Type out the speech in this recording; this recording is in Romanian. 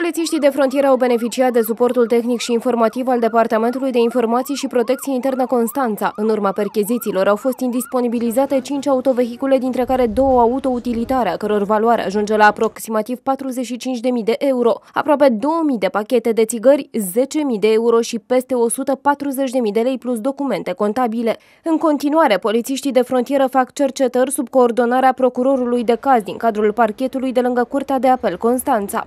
Polițiștii de frontieră au beneficiat de suportul tehnic și informativ al Departamentului de Informații și Protecție Internă Constanța. În urma perchezițiilor au fost indisponibilizate 5 autovehicule, dintre care două autoutilitare, a căror valoare ajunge la aproximativ 45.000 de euro, aproape 2.000 de pachete de țigări, 10.000 de euro și peste 140.000 de lei plus documente contabile. În continuare, polițiștii de frontieră fac cercetări sub coordonarea procurorului de caz din cadrul parchetului de lângă Curtea de Apel Constanța.